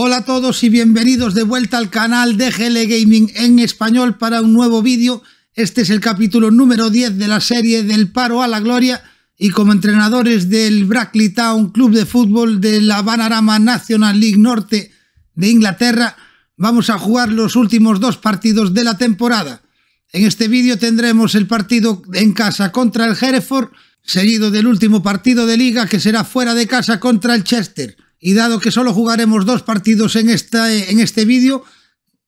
Hola a todos y bienvenidos de vuelta al canal de GL Gaming en español para un nuevo vídeo. Este es el capítulo número 10 de la serie del paro a la gloria y como entrenadores del Brackley Town Club de Fútbol de la Banarama National League Norte de Inglaterra vamos a jugar los últimos dos partidos de la temporada. En este vídeo tendremos el partido en casa contra el Hereford, seguido del último partido de liga que será fuera de casa contra el Chester. Y dado que solo jugaremos dos partidos en, esta, en este vídeo,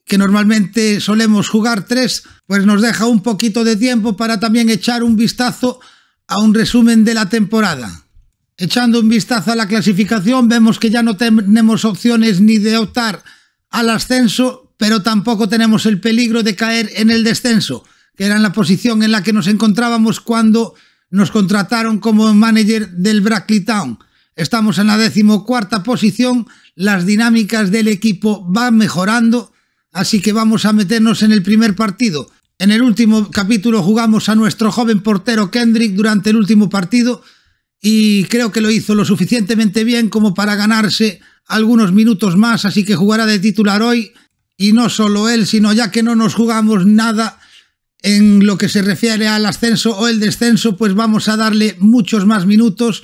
que normalmente solemos jugar tres, pues nos deja un poquito de tiempo para también echar un vistazo a un resumen de la temporada. Echando un vistazo a la clasificación, vemos que ya no tenemos opciones ni de optar al ascenso, pero tampoco tenemos el peligro de caer en el descenso, que era la posición en la que nos encontrábamos cuando nos contrataron como manager del Brackley Town. Estamos en la decimocuarta posición, las dinámicas del equipo van mejorando, así que vamos a meternos en el primer partido. En el último capítulo jugamos a nuestro joven portero Kendrick durante el último partido y creo que lo hizo lo suficientemente bien como para ganarse algunos minutos más, así que jugará de titular hoy y no solo él, sino ya que no nos jugamos nada en lo que se refiere al ascenso o el descenso, pues vamos a darle muchos más minutos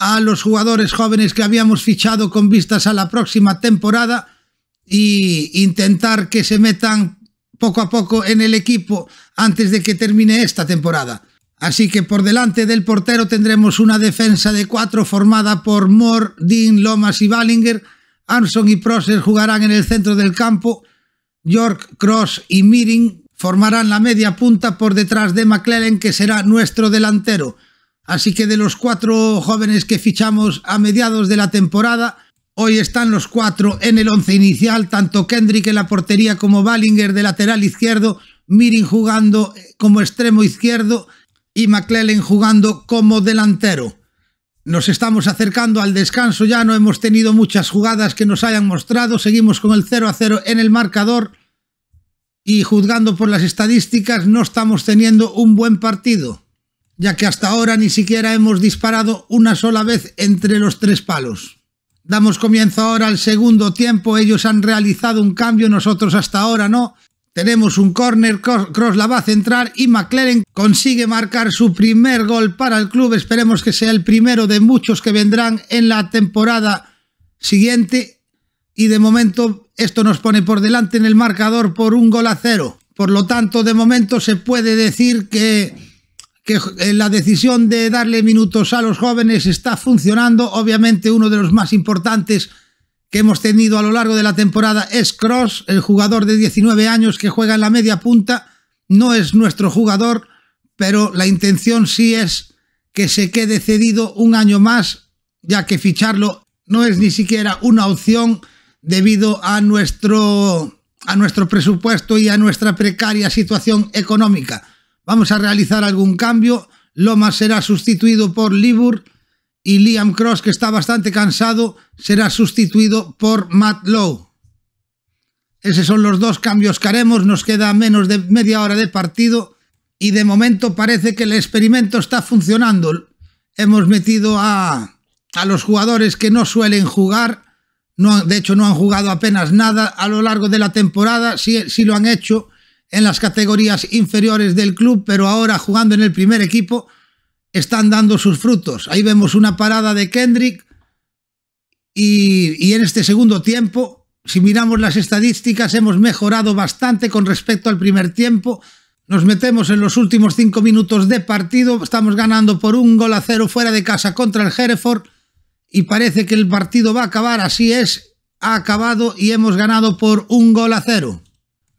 a los jugadores jóvenes que habíamos fichado con vistas a la próxima temporada e intentar que se metan poco a poco en el equipo antes de que termine esta temporada. Así que por delante del portero tendremos una defensa de cuatro formada por Moore, Dean, Lomas y Ballinger. Armson y Prosser jugarán en el centro del campo. York, Cross y Miring formarán la media punta por detrás de McLaren, que será nuestro delantero. Así que de los cuatro jóvenes que fichamos a mediados de la temporada, hoy están los cuatro en el once inicial, tanto Kendrick en la portería como Ballinger de lateral izquierdo, Mirin jugando eh, como extremo izquierdo y McClellan jugando como delantero. Nos estamos acercando al descanso, ya no hemos tenido muchas jugadas que nos hayan mostrado, seguimos con el 0 a 0 en el marcador y juzgando por las estadísticas no estamos teniendo un buen partido ya que hasta ahora ni siquiera hemos disparado una sola vez entre los tres palos. Damos comienzo ahora al segundo tiempo, ellos han realizado un cambio, nosotros hasta ahora no. Tenemos un corner, Cross la va a centrar y McLaren consigue marcar su primer gol para el club. Esperemos que sea el primero de muchos que vendrán en la temporada siguiente. Y de momento esto nos pone por delante en el marcador por un gol a cero. Por lo tanto, de momento se puede decir que que eh, la decisión de darle minutos a los jóvenes está funcionando. Obviamente uno de los más importantes que hemos tenido a lo largo de la temporada es Cross, el jugador de 19 años que juega en la media punta. No es nuestro jugador, pero la intención sí es que se quede cedido un año más, ya que ficharlo no es ni siquiera una opción debido a nuestro, a nuestro presupuesto y a nuestra precaria situación económica. Vamos a realizar algún cambio. Lomas será sustituido por Libur y Liam Cross, que está bastante cansado, será sustituido por Matt Lowe. Esos son los dos cambios que haremos. Nos queda menos de media hora de partido y de momento parece que el experimento está funcionando. Hemos metido a, a los jugadores que no suelen jugar. No, de hecho, no han jugado apenas nada a lo largo de la temporada. si sí lo han hecho, en las categorías inferiores del club, pero ahora jugando en el primer equipo, están dando sus frutos. Ahí vemos una parada de Kendrick y, en este segundo tiempo, si miramos las estadísticas, hemos mejorado bastante con respecto al primer tiempo. Nos metemos en los últimos cinco minutos de partido, estamos ganando por un gol a cero fuera de casa contra el Hereford y parece que el partido va a acabar, así es, ha acabado y hemos ganado por un gol a cero.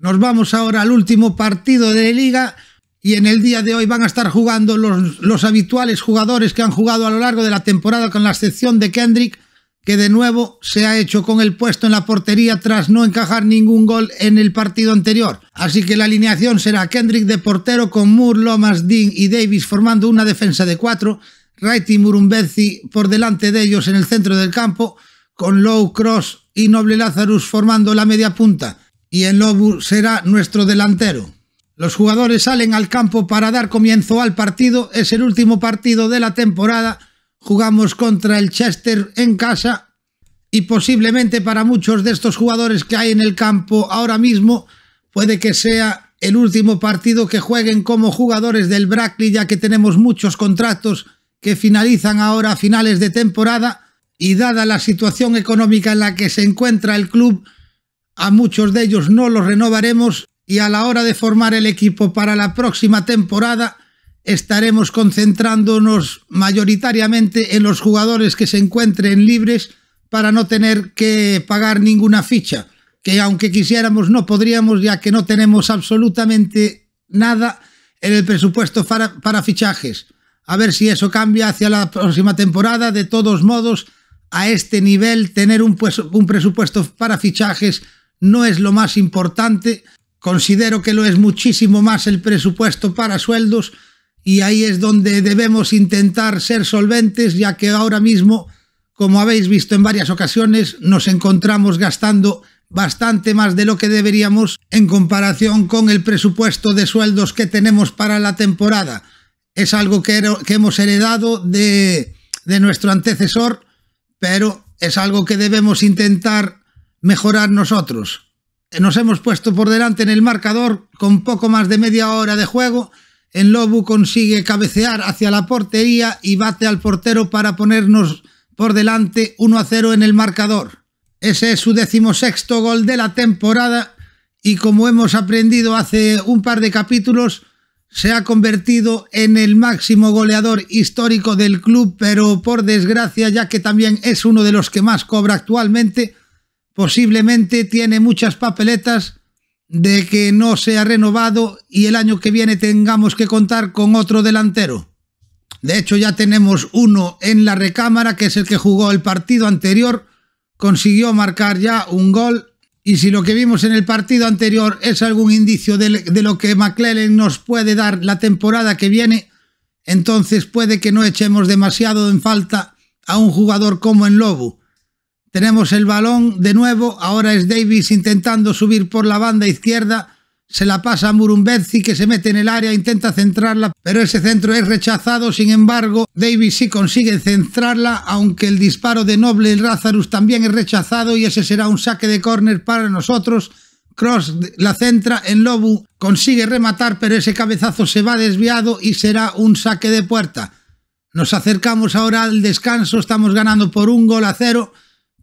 Nos vamos ahora al último partido de liga y en el día de hoy van a estar jugando los, habituales jugadores que han jugado a lo largo de la temporada con la excepción de Kendrick, que de nuevo se ha hecho con el puesto en la portería tras no encajar ningún gol en el partido anterior. Así que la alineación será Kendrick de portero con Moore, Lomas, Dean y Davis formando una defensa de cuatro, raiti, Murumbezi por delante de ellos en el centro del campo, con Low Cross y Noble Lazarus formando la media punta, y el Lobo será nuestro delantero. Los jugadores salen al campo para dar comienzo al partido. Es el último partido de la temporada. Jugamos contra el Chester en casa y posiblemente para muchos de estos jugadores que hay en el campo ahora mismo puede que sea el último partido que jueguen como jugadores del Brackley ya que tenemos muchos contratos que finalizan ahora a finales de temporada y dada la situación económica en la que se encuentra el club a muchos de ellos no los renovaremos y a la hora de formar el equipo para la próxima temporada estaremos concentrándonos mayoritariamente en los jugadores que se encuentren libres para no tener que pagar ninguna ficha, que aunque quisiéramos no podríamos ya que no tenemos absolutamente nada en el presupuesto para, fichajes. A ver si eso cambia hacia la próxima temporada. De todos modos, a este nivel, tener un pues, presupuesto para fichajes no es lo más importante, considero que lo es muchísimo más el presupuesto para sueldos y ahí es donde debemos intentar ser solventes, ya que ahora mismo, como habéis visto en varias ocasiones, nos encontramos gastando bastante más de lo que deberíamos en comparación con el presupuesto de sueldos que tenemos para la temporada. Es algo que, hemos heredado de, de nuestro antecesor, pero es algo que debemos intentar mejorar nosotros. Nos hemos puesto por delante en el marcador con poco más de media hora de juego. El Lobo consigue cabecear hacia la portería y bate al portero para ponernos por delante 1 a 0 en el marcador. Ese es su decimosexto gol de la temporada y como hemos aprendido hace un par de capítulos, se ha convertido en el máximo goleador histórico del club, pero por desgracia, ya que también es uno de los que más cobra actualmente, posiblemente tiene muchas papeletas de que no sea renovado y el año que viene tengamos que contar con otro delantero. De hecho, ya tenemos uno en la recámara, que es el que jugó el partido anterior, consiguió marcar ya un gol. Y si lo que vimos en el partido anterior es algún indicio de, lo que McClellan nos puede dar la temporada que viene, entonces puede que no echemos demasiado en falta a un jugador como en Lobo, tenemos el balón de nuevo, ahora es Davis intentando subir por la banda izquierda, se la pasa a Murumbezi que se mete en el área, intenta centrarla, pero ese centro es rechazado, sin embargo Davis sí consigue centrarla, aunque el disparo de Noble Razarus también es rechazado y ese será un saque de córner para nosotros. Cross la centra en Lobu, consigue rematar, pero ese cabezazo se va desviado y será un saque de puerta. Nos acercamos ahora al descanso, estamos ganando por un gol a cero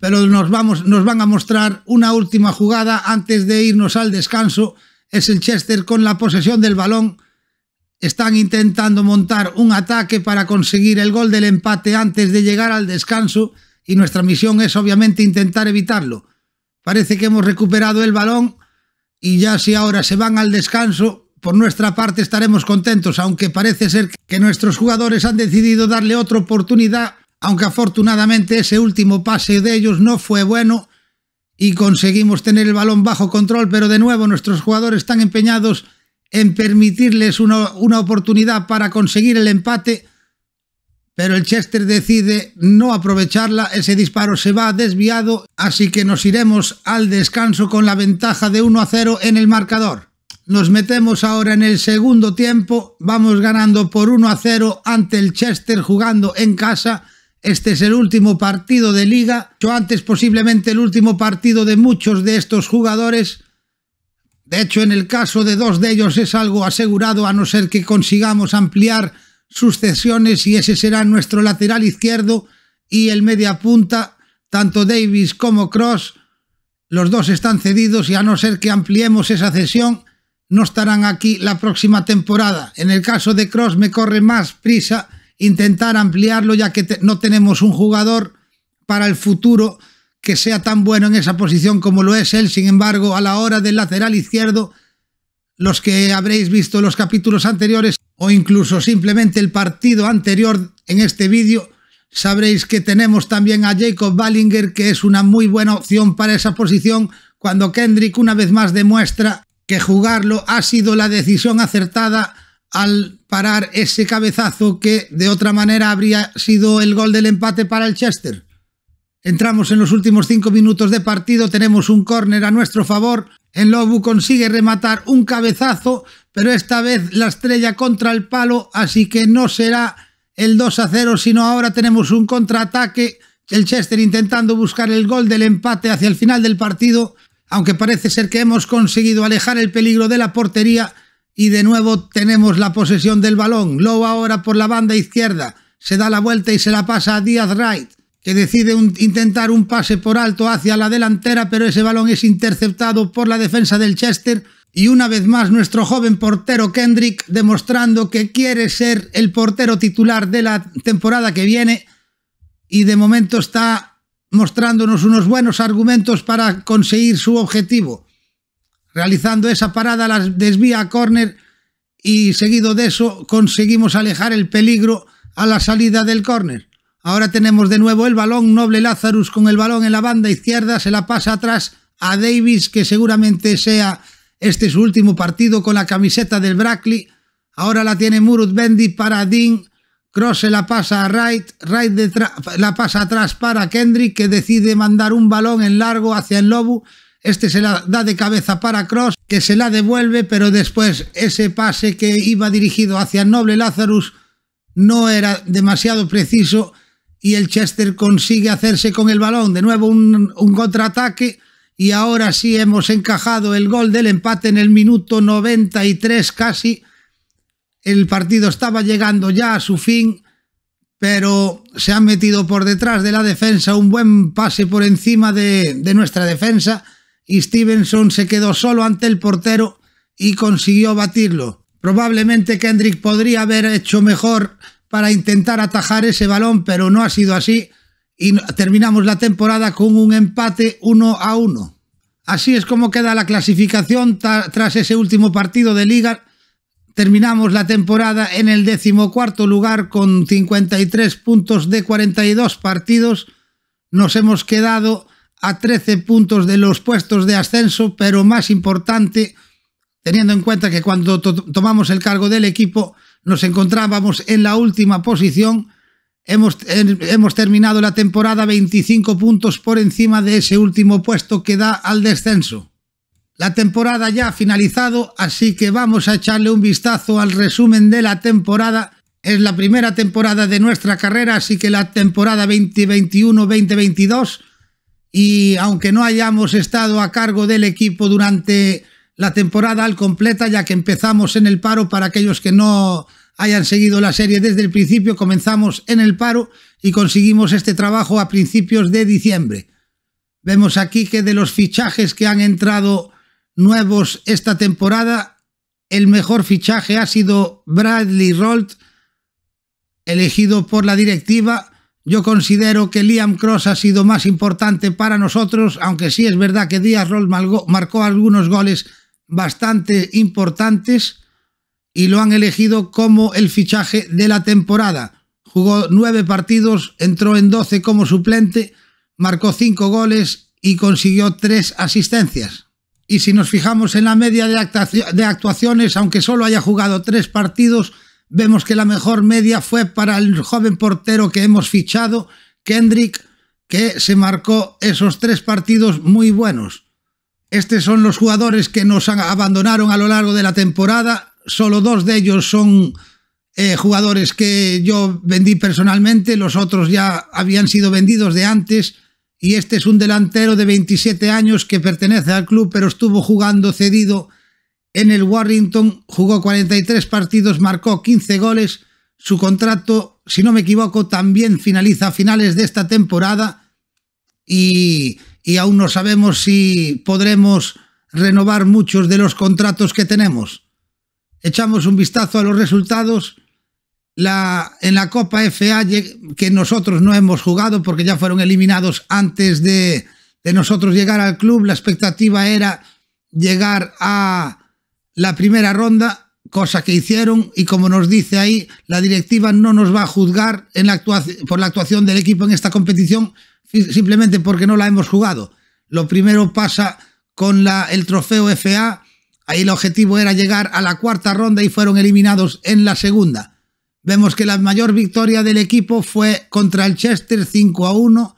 pero nos, vamos, nos van a mostrar una última jugada antes de irnos al descanso. Es el Chester con la posesión del balón. Están intentando montar un ataque para conseguir el gol del empate antes de llegar al descanso y nuestra misión es obviamente intentar evitarlo. Parece que hemos recuperado el balón y ya si ahora se van al descanso, por nuestra parte estaremos contentos, aunque parece ser que nuestros jugadores han decidido darle otra oportunidad aunque afortunadamente ese último pase de ellos no fue bueno y conseguimos tener el balón bajo control, pero de nuevo nuestros jugadores están empeñados en permitirles una, oportunidad para conseguir el empate, pero el Chester decide no aprovecharla, ese disparo se va desviado, así que nos iremos al descanso con la ventaja de 1 a 0 en el marcador. Nos metemos ahora en el segundo tiempo, vamos ganando por 1 a 0 ante el Chester jugando en casa, este es el último partido de liga, yo antes posiblemente el último partido de muchos de estos jugadores. De hecho, en el caso de dos de ellos es algo asegurado a no ser que consigamos ampliar sus cesiones y ese será nuestro lateral izquierdo y el media punta, tanto Davis como Cross. Los dos están cedidos y a no ser que ampliemos esa cesión, no estarán aquí la próxima temporada. En el caso de Cross me corre más prisa intentar ampliarlo ya que no tenemos un jugador para el futuro que sea tan bueno en esa posición como lo es él. Sin embargo, a la hora del lateral izquierdo, los que habréis visto los capítulos anteriores o incluso simplemente el partido anterior en este vídeo, sabréis que tenemos también a Jacob Ballinger, que es una muy buena opción para esa posición, cuando Kendrick una vez más demuestra que jugarlo ha sido la decisión acertada al parar ese cabezazo que de otra manera habría sido el gol del empate para el Chester. Entramos en los últimos cinco minutos de partido, tenemos un córner a nuestro favor. En Lobu consigue rematar un cabezazo, pero esta vez la estrella contra el palo, así que no será el 2 a 0, sino ahora tenemos un contraataque. El Chester intentando buscar el gol del empate hacia el final del partido, aunque parece ser que hemos conseguido alejar el peligro de la portería y de nuevo tenemos la posesión del balón. Lowe ahora por la banda izquierda. Se da la vuelta y se la pasa a Díaz Wright, que decide intentar un pase por alto hacia la delantera, pero ese balón es interceptado por la defensa del Chester. Y una vez más nuestro joven portero Kendrick demostrando que quiere ser el portero titular de la temporada que viene. Y de momento está mostrándonos unos buenos argumentos para conseguir su objetivo realizando esa parada las desvía a córner y seguido de eso conseguimos alejar el peligro a la salida del córner. Ahora tenemos de nuevo el balón, Noble Lazarus con el balón en la banda izquierda, se la pasa atrás a Davis que seguramente sea este su último partido con la camiseta del Brackley. Ahora la tiene Murut Bendy para Dean, Cross se la pasa a Wright, Wright la pasa atrás para Kendrick que decide mandar un balón en largo hacia el Lobo este se la da de cabeza para Cross, que se la devuelve, pero después ese pase que iba dirigido hacia Noble Lazarus no era demasiado preciso y el Chester consigue hacerse con el balón. De nuevo un, contraataque y ahora sí hemos encajado el gol del empate en el minuto 93 casi. El partido estaba llegando ya a su fin pero se ha metido por detrás de la defensa, un buen pase por encima de, nuestra defensa y Stevenson se quedó solo ante el portero y consiguió batirlo. Probablemente Kendrick podría haber hecho mejor para intentar atajar ese balón, pero no ha sido así y terminamos la temporada con un empate 1 a 1. Así es como queda la clasificación tras ese último partido de liga. Terminamos la temporada en el decimocuarto lugar con 53 puntos de 42 partidos. Nos hemos quedado a 13 puntos de los puestos de ascenso, pero más importante, teniendo en cuenta que cuando tomamos el cargo del equipo nos encontrábamos en la última posición, hemos, hemos terminado la temporada 25 puntos por encima de ese último puesto que da al descenso. La temporada ya ha finalizado, así que vamos a echarle un vistazo al resumen de la temporada. Es la primera temporada de nuestra carrera, así que la temporada 2021-2022 y aunque no hayamos estado a cargo del equipo durante la temporada al completa, ya que empezamos en el paro para aquellos que no hayan seguido la serie desde el principio, comenzamos en el paro y conseguimos este trabajo a principios de diciembre. Vemos aquí que de los fichajes que han entrado nuevos esta temporada, el mejor fichaje ha sido Bradley Rolt, elegido por la directiva yo considero que Liam Cross ha sido más importante para nosotros, aunque sí es verdad que Díaz Roll marcó algunos goles bastante importantes y lo han elegido como el fichaje de la temporada. Jugó nueve partidos, entró en doce como suplente, marcó cinco goles y consiguió tres asistencias. Y si nos fijamos en la media de actuaciones, aunque solo haya jugado tres partidos, Vemos que la mejor media fue para el joven portero que hemos fichado, Kendrick, que se marcó esos tres partidos muy buenos. Estos son los jugadores que nos abandonaron a lo largo de la temporada. Solo dos de ellos son eh, jugadores que yo vendí personalmente, los otros ya habían sido vendidos de antes. Y este es un delantero de 27 años que pertenece al club, pero estuvo jugando cedido en el Warrington jugó 43 partidos, marcó 15 goles. Su contrato, si no me equivoco, también finaliza a finales de esta temporada y, aún no sabemos si podremos renovar muchos de los contratos que tenemos. Echamos un vistazo a los resultados. La, en la Copa FA, que nosotros no hemos jugado porque ya fueron eliminados antes de nosotros llegar al club, la expectativa era llegar a la primera ronda, cosa que hicieron, y como nos dice ahí, la directiva no nos va a juzgar en la por la actuación del equipo en esta competición simplemente porque no la hemos jugado. Lo primero pasa con la, el trofeo FA, ahí el objetivo era llegar a la cuarta ronda y fueron eliminados en la segunda. Vemos que la mayor victoria del equipo fue contra el Chester 5 a 1.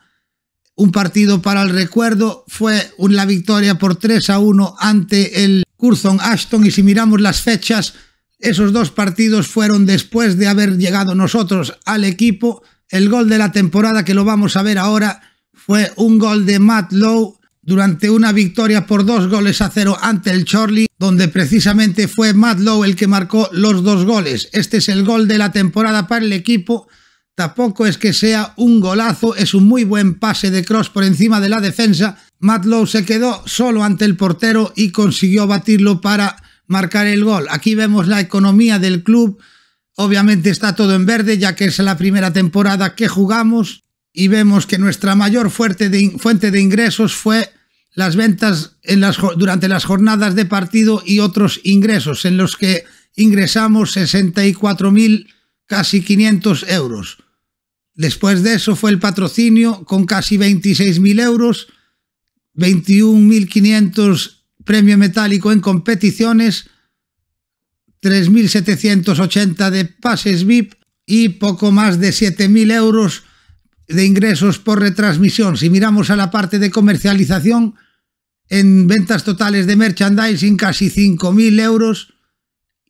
Un partido para el recuerdo fue la victoria por 3 a 1 ante el Curzon Ashton y si miramos las fechas, esos dos partidos fueron después de haber llegado nosotros al equipo. El gol de la temporada que lo vamos a ver ahora fue un gol de Matt Lowe durante una victoria por dos goles a cero ante el Chorley, donde precisamente fue Matt Lowe el que marcó los dos goles. Este es el gol de la temporada para el equipo. Tampoco es que sea un golazo, es un muy buen pase de cross por encima de la defensa Matlow se quedó solo ante el portero y consiguió batirlo para marcar el gol. Aquí vemos la economía del club. Obviamente está todo en verde ya que es la primera temporada que jugamos y vemos que nuestra mayor fuente de, ingresos fue las ventas durante las jornadas de partido y otros ingresos en los que ingresamos 64.000 casi 500 euros. Después de eso fue el patrocinio con casi 26.000 euros 21.500 premio metálico en competiciones, 3.780 de pases VIP y poco más de 7.000 euros de ingresos por retransmisión. Si miramos a la parte de comercialización, en ventas totales de merchandising casi 5.000 euros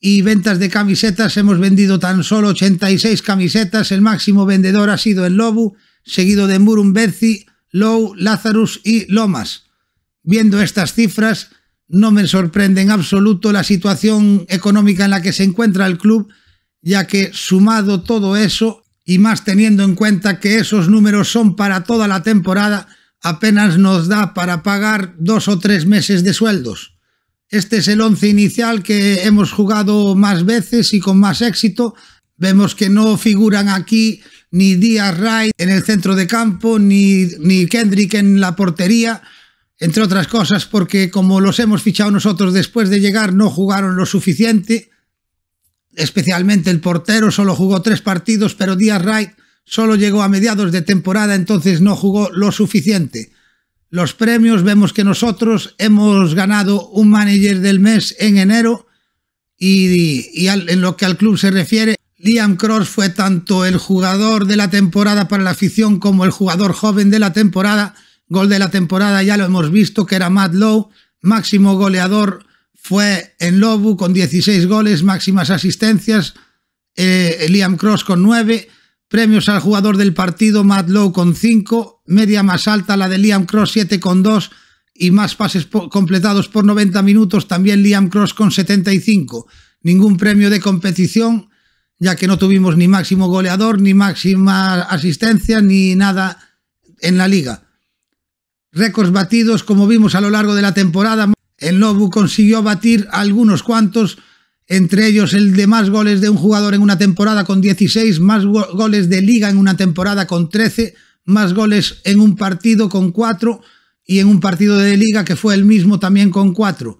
y ventas de camisetas hemos vendido tan solo 86 camisetas. El máximo vendedor ha sido el Lobo, seguido de Murumbezi Low, Lazarus y Lomas. Viendo estas cifras, no me sorprende en absoluto la situación económica en la que se encuentra el club, ya que sumado todo eso, y más teniendo en cuenta que esos números son para toda la temporada, apenas nos da para pagar dos o tres meses de sueldos. Este es el once inicial que hemos jugado más veces y con más éxito. Vemos que no figuran aquí ni Díaz Wright en el centro de campo, ni, ni Kendrick en la portería, entre otras cosas, porque como los hemos fichado nosotros después de llegar, no jugaron lo suficiente. Especialmente el portero solo jugó tres partidos, pero Díaz Wright solo llegó a mediados de temporada, entonces no jugó lo suficiente. Los premios vemos que nosotros hemos ganado un manager del mes en enero y, en lo que al club se refiere, Liam Cross fue tanto el jugador de la temporada para la afición como el jugador joven de la temporada. Gol de la temporada ya lo hemos visto que era Matt Lowe. Máximo goleador fue en Lobo con 16 goles, máximas asistencias. Eh, Liam Cross con 9. Premios al jugador del partido, Matt Lowe con 5. Media más alta, la de Liam Cross 7 con 2. Y más pases completados por 90 minutos, también Liam Cross con 75. Ningún premio de competición ya que no tuvimos ni máximo goleador, ni máxima asistencia, ni nada en la liga. Récords batidos, como vimos a lo largo de la temporada, el Lobo consiguió batir algunos cuantos, entre ellos el de más goles de un jugador en una temporada con 16, más goles de liga en una temporada con 13, más goles en un partido con 4 y en un partido de liga que fue el mismo también con 4.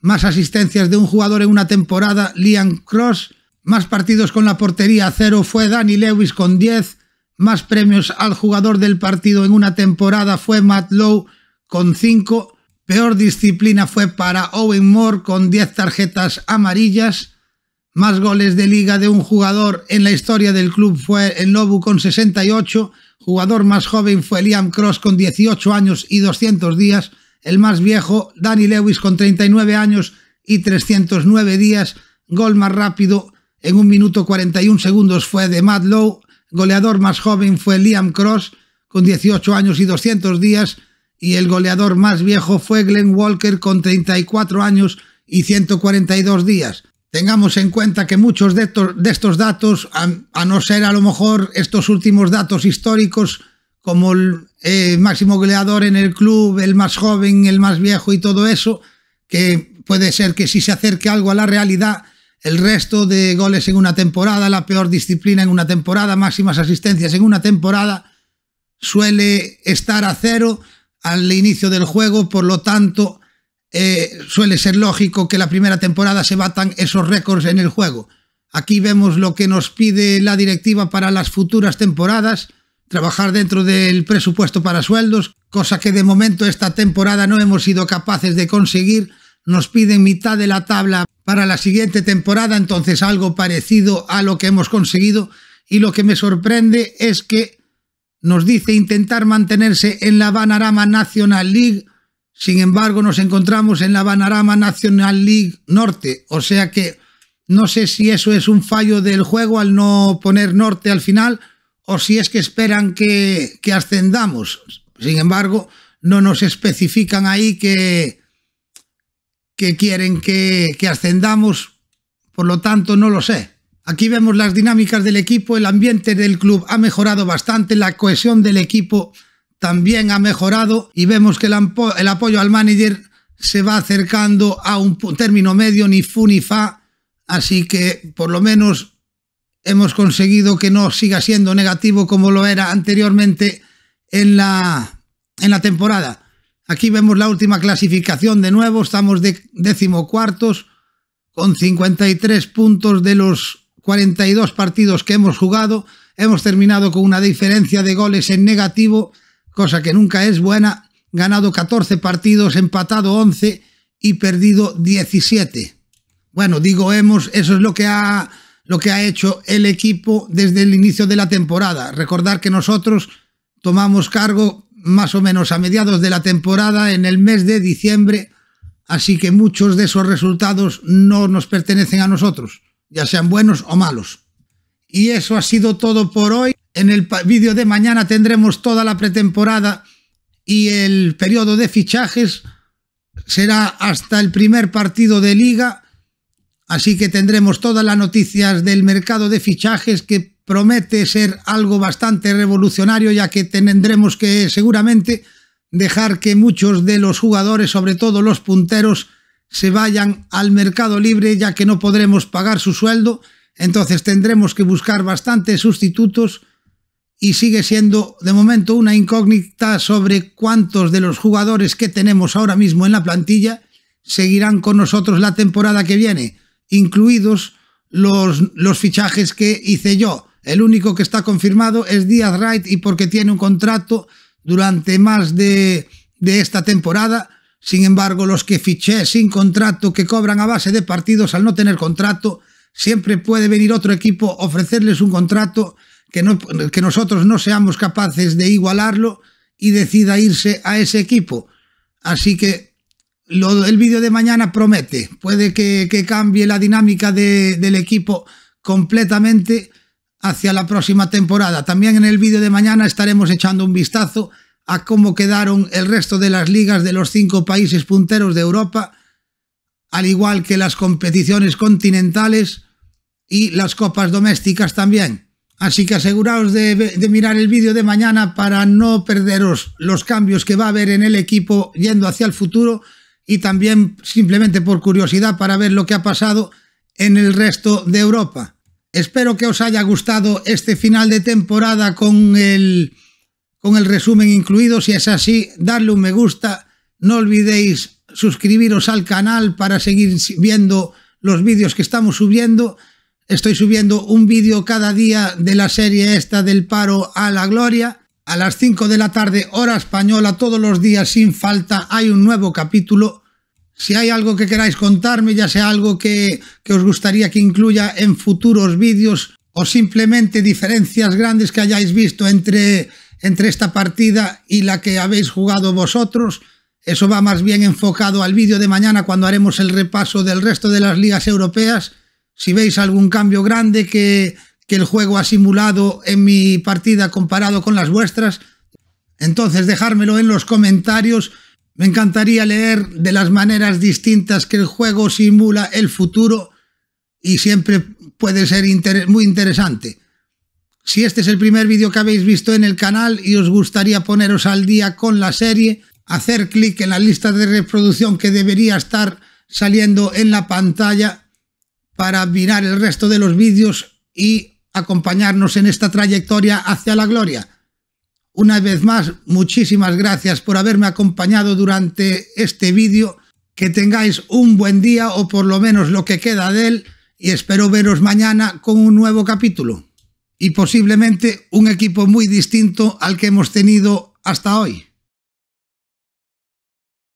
Más asistencias de un jugador en una temporada, Liam Cross, más partidos con la portería a cero fue Danny Lewis con 10. Más premios al jugador del partido en una temporada fue Matt Lowe con 5. Peor disciplina fue para Owen Moore con 10 tarjetas amarillas. Más goles de liga de un jugador en la historia del club fue el Lobu con 68. Jugador más joven fue Liam Cross con 18 años y 200 días. El más viejo, Danny Lewis con 39 años y 309 días. Gol más rápido, en un minuto 41 segundos fue de Matt goleador más joven fue Liam Cross, con 18 años y 200 días, y el goleador más viejo fue Glenn Walker, con 34 años y 142 días. Tengamos en cuenta que muchos de estos, datos, a, no ser a lo mejor estos últimos datos históricos, como el eh, máximo goleador en el club, el más joven, el más viejo y todo eso, que puede ser que si se acerque algo a la realidad, el resto de goles en una temporada, la peor disciplina en una temporada, máximas asistencias en una temporada, suele estar a cero al inicio del juego, por lo tanto eh, suele ser lógico que la primera temporada se batan esos récords en el juego. Aquí vemos lo que nos pide la directiva para las futuras temporadas, trabajar dentro del presupuesto para sueldos, cosa que de momento esta temporada no hemos sido capaces de conseguir. Nos piden mitad de la tabla para la siguiente temporada, entonces algo parecido a lo que hemos conseguido y lo que me sorprende es que nos dice intentar mantenerse en la Banarama National League, sin embargo nos encontramos en la Banarama National League Norte, o sea que no sé si eso es un fallo del juego al no poner norte al final o si es que esperan que, que ascendamos. Sin embargo, no nos especifican ahí que, que quieren que, ascendamos, por lo tanto no lo sé. Aquí vemos las dinámicas del equipo, el ambiente del club ha mejorado bastante, la cohesión del equipo también ha mejorado y vemos que el, apoyo al manager se va acercando a un término medio, ni fu ni fa, así que por lo menos hemos conseguido que no siga siendo negativo como lo era anteriormente en la, en la temporada. Aquí vemos la última clasificación de nuevo, estamos de decimocuartos con 53 puntos de los 42 partidos que hemos jugado. Hemos terminado con una diferencia de goles en negativo, cosa que nunca es buena. Ganado 14 partidos, empatado 11 y perdido 17. Bueno, digo hemos, eso es lo que ha, lo que ha hecho el equipo desde el inicio de la temporada. Recordar que nosotros tomamos cargo más o menos a mediados de la temporada, en el mes de diciembre, así que muchos de esos resultados no nos pertenecen a nosotros, ya sean buenos o malos. Y eso ha sido todo por hoy. En el vídeo de mañana tendremos toda la pretemporada y el periodo de fichajes será hasta el primer partido de liga, así que tendremos todas las noticias del mercado de fichajes que promete ser algo bastante revolucionario ya que tendremos que seguramente dejar que muchos de los jugadores, sobre todo los punteros, se vayan al mercado libre ya que no podremos pagar su sueldo, entonces tendremos que buscar bastantes sustitutos y sigue siendo de momento una incógnita sobre cuántos de los jugadores que tenemos ahora mismo en la plantilla seguirán con nosotros la temporada que viene, incluidos los, los fichajes que hice yo. El único que está confirmado es Díaz Wright y porque tiene un contrato durante más de, esta temporada. Sin embargo, los que fiché sin contrato, que cobran a base de partidos al no tener contrato, siempre puede venir otro equipo, ofrecerles un contrato que, no, que nosotros no seamos capaces de igualarlo y decida irse a ese equipo. Así que el vídeo de mañana promete, puede que, cambie la dinámica del equipo completamente hacia la próxima temporada. También en el vídeo de mañana estaremos echando un vistazo a cómo quedaron el resto de las ligas de los cinco países punteros de Europa, al igual que las competiciones continentales y las copas domésticas también. Así que aseguraos de, de mirar el vídeo de mañana para no perderos los cambios que va a haber en el equipo yendo hacia el futuro y también simplemente por curiosidad para ver lo que ha pasado en el resto de Europa. Espero que os haya gustado este final de temporada con el, con el resumen incluido. Si es así, darle un me gusta. No olvidéis suscribiros al canal para seguir viendo los vídeos que estamos subiendo. Estoy subiendo un vídeo cada día de la serie esta del paro a la gloria. A las 5 de la tarde, hora española, todos los días sin falta hay un nuevo capítulo. Si hay algo que queráis contarme, ya sea algo que, os gustaría que incluya en futuros vídeos o simplemente diferencias grandes que hayáis visto entre, entre esta partida y la que habéis jugado vosotros, eso va más bien enfocado al vídeo de mañana cuando haremos el repaso del resto de las ligas europeas. Si veis algún cambio grande que, que, el juego ha simulado en mi partida comparado con las vuestras, entonces dejármelo en los comentarios me encantaría leer de las maneras distintas que el juego simula el futuro y siempre puede ser muy interesante. Si este es el primer vídeo que habéis visto en el canal y os gustaría poneros al día con la serie, hacer clic en la lista de reproducción que debería estar saliendo en la pantalla para mirar el resto de los vídeos y acompañarnos en esta trayectoria hacia la gloria. Una vez más, muchísimas gracias por haberme acompañado durante este vídeo. Que tengáis un buen día o por lo menos lo que queda de él y espero veros mañana con un nuevo capítulo y posiblemente un equipo muy distinto al que hemos tenido hasta hoy.